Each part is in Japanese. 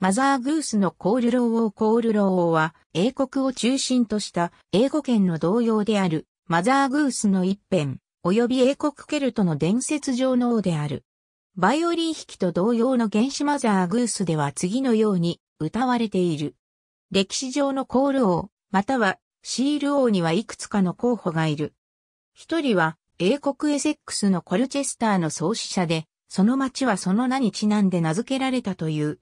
マザーグースのコールロー王コールロー王は英国を中心とした英語圏の同様であるマザーグースの一辺及び英国ケルトの伝説上の王である。バイオリン弾きと同様の原始マザーグースでは次のように歌われている。歴史上のコール王、またはシール王にはいくつかの候補がいる。一人は英国エセックスのコルチェスターの創始者で、その町はその名にちなんで名付けられたという。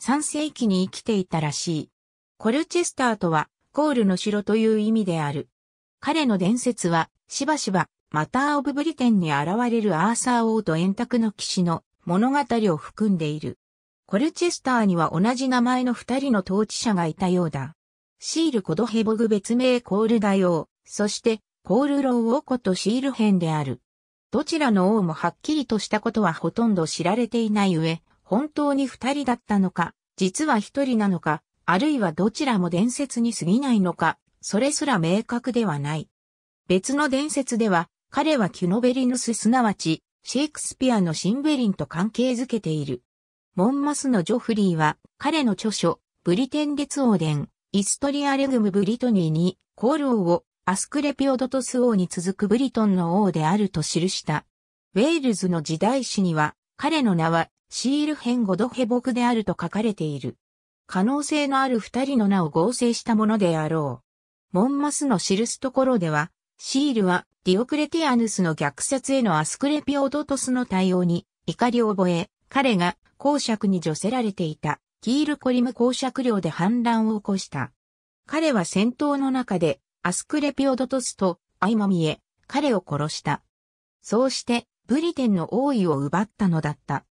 3世紀に生きていたらしい。コルチェスターとは、コールの城という意味である。彼の伝説は、しばしば、マター・オブ・ブリテンに現れるアーサー王と円卓の騎士の物語を含んでいる。コルチェスターには同じ名前の二人の統治者がいたようだ。シール・コドヘボグ別名コール大王、そしてコール・ロー王子とシール編である。どちらの王もはっきりとしたことはほとんど知られていない上、本当に二人だったのか、実は一人なのか、あるいはどちらも伝説に過ぎないのか、それすら明確ではない。別の伝説では、彼はキュノベリヌスすなわち、シェイクスピアのシンベリンと関係づけている。モンマスのジョフリーは、彼の著書、ブリテン列王伝、イストリアレグムブリトニーに、コール王を、アスクレピオドトス王に続くブリトンの王であると記した。ウェールズの時代史には、彼の名は、シール編ゴドヘボクであると書かれている。可能性のある二人の名を合成したものであろう。モンマスの記すところでは、シールはディオクレティアヌスの虐殺へのアスクレピオドトスの対応に怒りを覚え、彼が公爵に除せられていたキールコリム公爵領で反乱を起こした。彼は戦闘の中でアスクレピオドトスと相まみえ、彼を殺した。そうして、ブリテンの王位を奪ったのだった。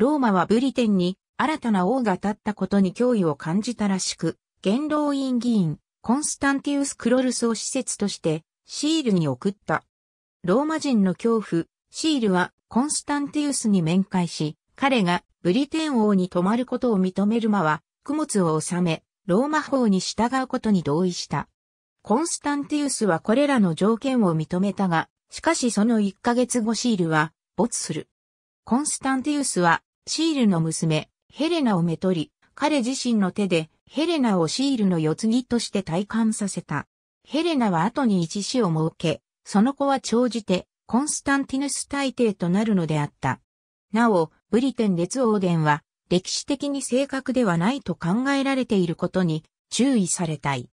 ローマはブリテンに新たな王が立ったことに脅威を感じたらしく、元老院議員、コンスタンティウス・クロルスを施設としてシールに送った。ローマ人の恐怖、シールはコンスタンティウスに面会し、彼がブリテン王に泊まることを認める間は、供物を収め、ローマ法に従うことに同意した。コンスタンティウスはこれらの条件を認めたが、しかしその1ヶ月後シールは没する。コンスタンティウスはシールの娘、ヘレナをめとり、彼自身の手でヘレナをシールの世継ぎとして体感させた。ヘレナは後に一子を設け、その子は長じてコンスタンティヌス大帝となるのであった。なお、ブリテン列王伝は歴史的に正確ではないと考えられていることに注意されたい。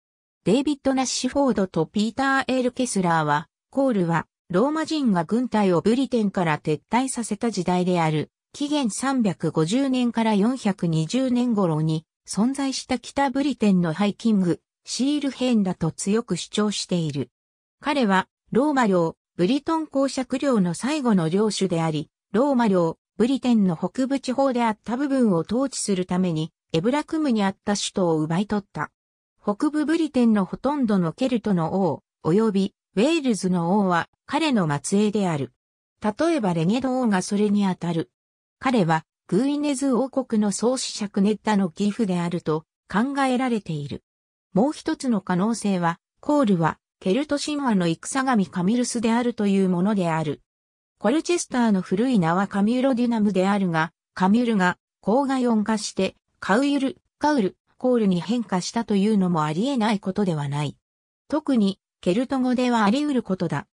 デイビッド・ナッシュフォードとピーター・エール・ケスラーは、コールはローマ人が軍隊をブリテンから撤退させた時代である紀元350年から420年頃に存在した北ブリテンのハイキング、シール編だと強く主張している。彼は、ローマ領、ブリトン公爵領の最後の領主であり、ローマ領、ブリテンの北部地方であった部分を統治するために、エブラクムにあった首都を奪い取った。北部ブリテンのほとんどのケルトの王、及びウェールズの王は彼の末裔である。例えばレゲド王がそれにあたる。彼はグイネズ王国の創始者クネッタの義父であると考えられている。もう一つの可能性は、コールはケルト神話の戦神カミルスであるというものである。コルチェスターの古い名はカミュロディナムであるが、カミュルが郊外音化してカウユル、カウル、コールに変化したというのもあり得ないことではない。特にケルト語ではあり得ることだ。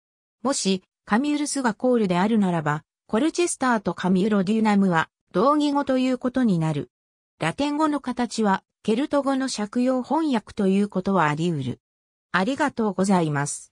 もし、カミュルスがコールであるならば、コルチェスターとカミュロデュナムは同義語ということになる。ラテン語の形はケルト語の借用翻訳ということはあり得る。ありがとうございます。